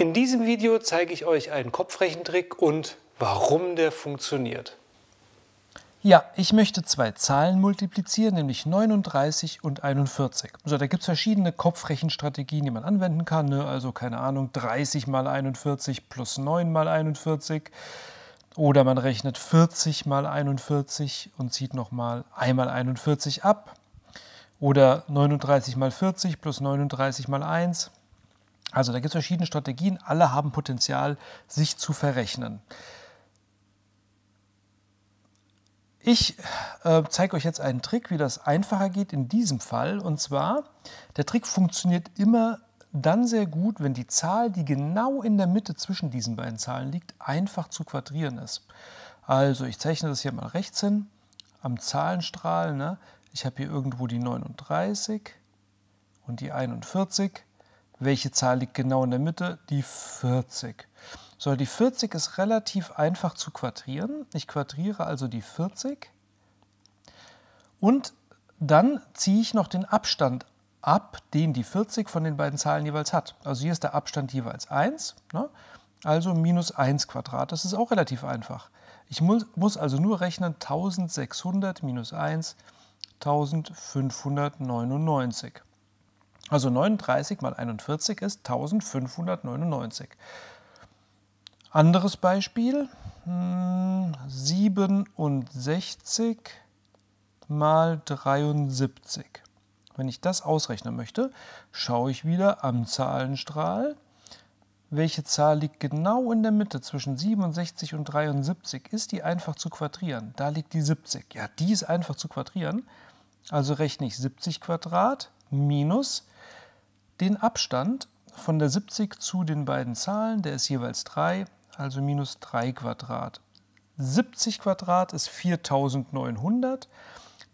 In diesem Video zeige ich euch einen Kopfrechentrick und warum der funktioniert. Ja, ich möchte zwei Zahlen multiplizieren, nämlich 39 und 41. So, da gibt es verschiedene Kopfrechenstrategien, die man anwenden kann. Ne? Also keine Ahnung, 30 mal 41 plus 9 mal 41. Oder man rechnet 40 mal 41 und zieht nochmal einmal 41 ab. Oder 39 mal 40 plus 39 mal 1. Also da gibt es verschiedene Strategien, alle haben Potenzial, sich zu verrechnen. Ich äh, zeige euch jetzt einen Trick, wie das einfacher geht in diesem Fall. Und zwar, der Trick funktioniert immer dann sehr gut, wenn die Zahl, die genau in der Mitte zwischen diesen beiden Zahlen liegt, einfach zu quadrieren ist. Also ich zeichne das hier mal rechts hin, am Zahlenstrahl. Ne? Ich habe hier irgendwo die 39 und die 41 welche Zahl liegt genau in der Mitte? Die 40. So, die 40 ist relativ einfach zu quadrieren. Ich quadriere also die 40 und dann ziehe ich noch den Abstand ab, den die 40 von den beiden Zahlen jeweils hat. Also hier ist der Abstand jeweils 1, ne? also minus 1 Quadrat. Das ist auch relativ einfach. Ich muss, muss also nur rechnen 1600 minus 1, 1599. Also 39 mal 41 ist 1599. Anderes Beispiel, 67 hm, mal 73. Wenn ich das ausrechnen möchte, schaue ich wieder am Zahlenstrahl. Welche Zahl liegt genau in der Mitte zwischen 67 und 73? Ist die einfach zu quadrieren? Da liegt die 70. Ja, die ist einfach zu quadrieren. Also rechne ich 70 Quadrat minus den Abstand von der 70 zu den beiden Zahlen, der ist jeweils 3, also minus 3 Quadrat. 70 Quadrat ist 4900,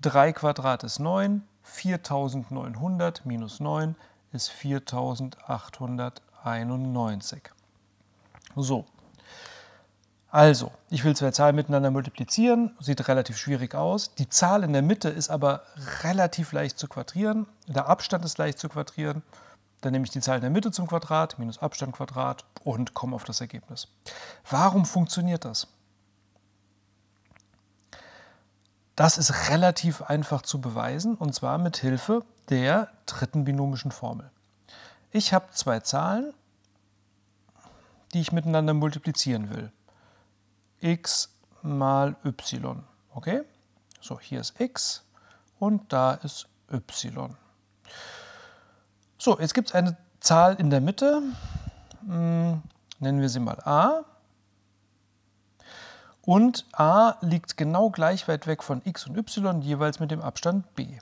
3 Quadrat ist 9, 4900 minus 9 ist 4891. So, also, ich will zwei Zahlen miteinander multiplizieren, sieht relativ schwierig aus. Die Zahl in der Mitte ist aber relativ leicht zu quadrieren, der Abstand ist leicht zu quadrieren. Dann nehme ich die Zahl in der Mitte zum Quadrat, minus Abstand Quadrat und komme auf das Ergebnis. Warum funktioniert das? Das ist relativ einfach zu beweisen und zwar mit Hilfe der dritten binomischen Formel. Ich habe zwei Zahlen, die ich miteinander multiplizieren will x mal y. Okay? So, hier ist x und da ist y. So, jetzt gibt es eine Zahl in der Mitte, hm, nennen wir sie mal a. Und a liegt genau gleich weit weg von x und y, jeweils mit dem Abstand b.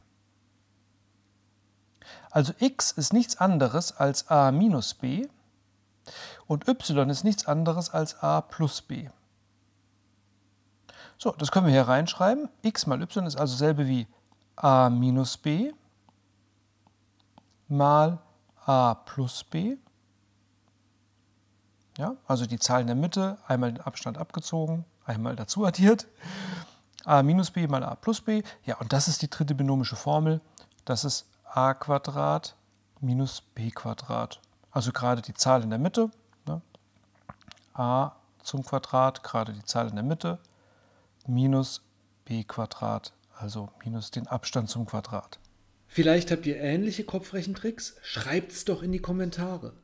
Also x ist nichts anderes als a minus b und y ist nichts anderes als a plus b. So, das können wir hier reinschreiben. x mal y ist also dasselbe wie a minus b mal a plus b. Ja, also die Zahl in der Mitte, einmal den Abstand abgezogen, einmal dazu addiert. a minus b mal a plus b. Ja, und das ist die dritte binomische Formel. Das ist a Quadrat minus b Quadrat. Also gerade die Zahl in der Mitte. Ne? a zum Quadrat, gerade die Zahl in der Mitte minus b Quadrat, also minus den Abstand zum Quadrat. Vielleicht habt ihr ähnliche Kopfrechentricks? Schreibt's doch in die Kommentare.